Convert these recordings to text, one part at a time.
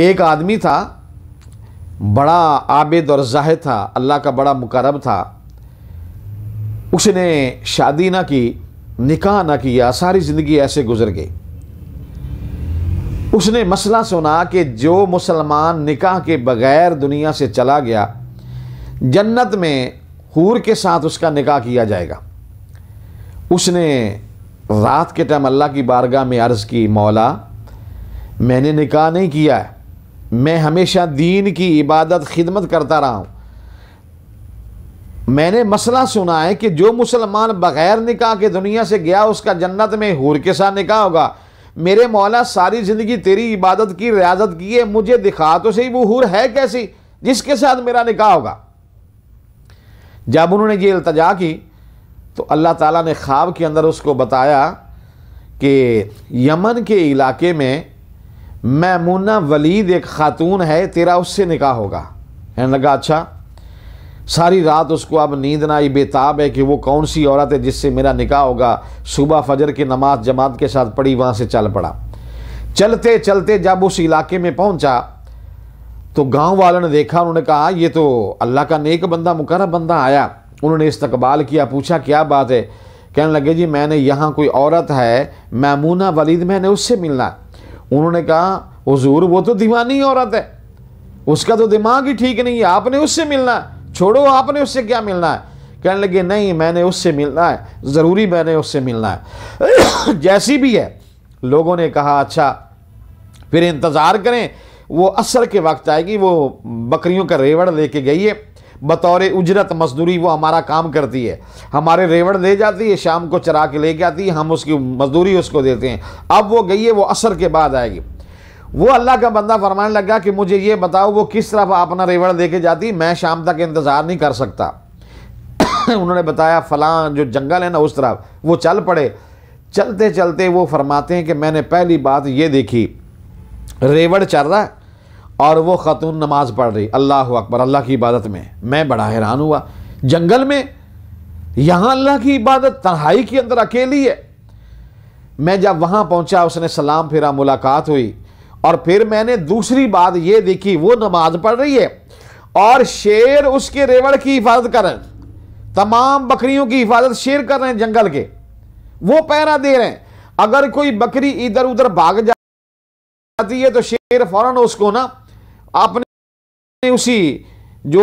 ایک آدمی تھا بڑا عابد اور زاہد تھا اللہ کا بڑا مقرب تھا اس نے شادی نہ کی نکاح نہ کیا ساری زندگی ایسے گزر گئی اس نے مسئلہ سنا کہ جو مسلمان نکاح کے بغیر دنیا سے چلا گیا جنت میں حور کے ساتھ اس کا نکاح کیا جائے گا اس نے رات کے ٹائم اللہ کی بارگاہ میں عرض کی مولا میں نے نکاح نہیں کیا ہے میں ہمیشہ دین کی عبادت خدمت کرتا رہا ہوں میں نے مسئلہ سنا ہے کہ جو مسلمان بغیر نکاح کے دنیا سے گیا اس کا جنت میں حور کے ساتھ نکاح ہوگا میرے مولا ساری زندگی تیری عبادت کی ریاضت کی ہے مجھے دکھا تو صحیح وہ حور ہے کیسی جس کے ساتھ میرا نکاح ہوگا جب انہوں نے یہ التجا کی تو اللہ تعالیٰ نے خواب کے اندر اس کو بتایا کہ یمن کے علاقے میں میمونہ ولید ایک خاتون ہے تیرا اس سے نکاح ہوگا کہنے لگا اچھا ساری رات اس کو اب نیند نہ آئی بےتاب ہے کہ وہ کون سی عورت ہے جس سے میرا نکاح ہوگا صبح فجر کی نماز جماعت کے ساتھ پڑھی وہاں سے چل پڑا چلتے چلتے جب اس علاقے میں پہنچا تو گاؤں والوں نے دیکھا انہوں نے کہا یہ تو اللہ کا نیک بندہ مقرر بندہ آیا انہوں نے استقبال کیا پوچھا کیا بات ہے کہنے لگے جی میں نے یہاں کوئی عورت ہے میمونہ ولید میں نے اس سے ملنا انہوں نے کہا حضور وہ تو دیوانی عورت ہے اس کا تو دماغ ہی ٹھیک نہیں ہے آپ نے اس سے ملنا ہے چھوڑو آپ نے اس سے کیا ملنا ہے کہنے لگے نہیں میں نے اس سے ملنا ہے ضروری میں نے اس سے ملنا ہے جیسی بھی ہے لوگوں نے کہا اچھا پھر انتظار کریں وہ عصر کے وقت آئے گی وہ بکریوں کا ریوڑ لے کے گئی ہے بطور اجرت مزدوری وہ ہمارا کام کرتی ہے ہمارے ریوڑ دے جاتی ہے شام کو چرا کے لے کے آتی ہے ہم اس کی مزدوری اس کو دیتے ہیں اب وہ گئی ہے وہ اثر کے بعد آئے گی وہ اللہ کا بندہ فرمانے لگا کہ مجھے یہ بتاؤ وہ کس طرف اپنا ریوڑ دے کے جاتی میں شام تک انتظار نہیں کر سکتا انہوں نے بتایا فلاں جو جنگل ہے نا اس طرف وہ چل پڑے چلتے چلتے وہ فرماتے ہیں کہ میں نے پہلی بات یہ دیکھی ریوڑ چل رہا ہے اور وہ خاتون نماز پڑھ رہی اللہ اکبر اللہ کی عبادت میں میں بڑا حیران ہوا جنگل میں یہاں اللہ کی عبادت تنہائی کے اندر اکیلی ہے میں جب وہاں پہنچا اس نے سلام پھیرا ملاقات ہوئی اور پھر میں نے دوسری بات یہ دیکھی وہ نماز پڑھ رہی ہے اور شیر اس کے ریوڑ کی حفاظت کر رہے ہیں تمام بکریوں کی حفاظت شیر کر رہے ہیں جنگل کے وہ پیرا دے رہے ہیں اگر کوئی بکری ادھر ادھر بھاگ جاتی ہے تو شیر فوراً اس کو نا آپ نے اسی جو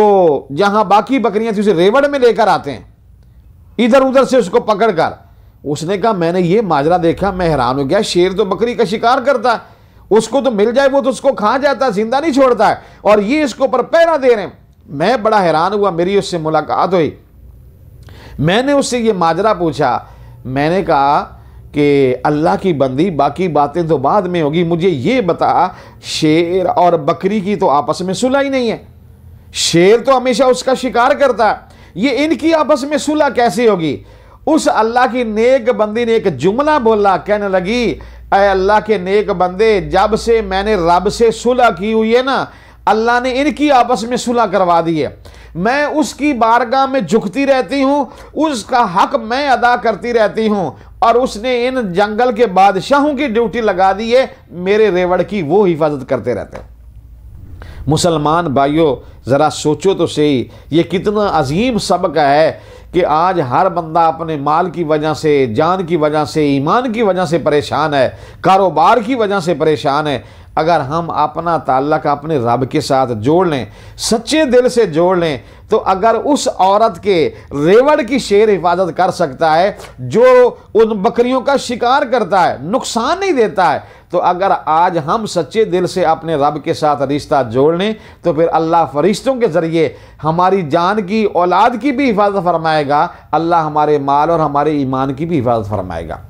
جہاں باقی بکریاں تھیں اسے ریوڑ میں لے کر آتے ہیں ادھر ادھر سے اس کو پکڑ کر اس نے کہا میں نے یہ ماجرا دیکھا میں حیران ہو گیا شیر تو بکری کا شکار کرتا ہے اس کو تو مل جائے وہ تو اس کو کھا جاتا ہے زندہ نہیں چھوڑتا ہے اور یہ اس کو اوپر پیرا دے رہے ہیں میں بڑا حیران ہوا میری اس سے ملاقات ہوئی میں نے اس سے یہ ماجرا پوچھا میں نے کہا کہ اللہ کی بندی باقی باتیں تو بعد میں ہوگی مجھے یہ بتا شیر اور بکری کی تو آپس میں صلح ہی نہیں ہے شیر تو ہمیشہ اس کا شکار کرتا ہے یہ ان کی آپس میں سلح کیسے ہوگی اس اللہ کی نیک بندی نے ایک جملہ بولا کہنے لگی اے اللہ کے نیک بندے جب سے میں نے رب سے صلح کی ہوئی ہے نا اللہ نے ان کی آپس میں صلح کروا دی ہے میں اس کی بارگاہ میں جھکتی رہتی ہوں اس کا حق میں ادا کرتی رہتی ہوں اور اس نے ان جنگل کے بادشاہوں کی ڈیوٹی لگا دی ہے میرے ریوڑ کی وہ حفاظت کرتے رہتے ہیں مسلمان بھائیو ذرا سوچو تو صحیح یہ کتنا عظیم سبق ہے کہ آج ہر بندہ اپنے مال کی وجہ سے جان کی وجہ سے ایمان کی وجہ سے پریشان ہے کاروبار کی وجہ سے پریشان ہے اگر ہم اپنا تعلق اپنے رب کے ساتھ جوڑ لیں سچے دل سے جوڑ لیں تو اگر اس عورت کے ریوڑ کی شیر حفاظت کر سکتا ہے جو ان بکریوں کا شکار کرتا ہے نقصان نہیں دیتا ہے تو اگر آج ہم سچے دل سے اپنے رب کے ساتھ رشتہ جوڑ لیں تو پھر اللہ فرشتوں کے ذریعے ہماری جان کی اولاد کی بھی حفاظت فرمائے گا اللہ ہمارے مال اور ہمارے ایمان کی بھی حفاظت فرمائے گا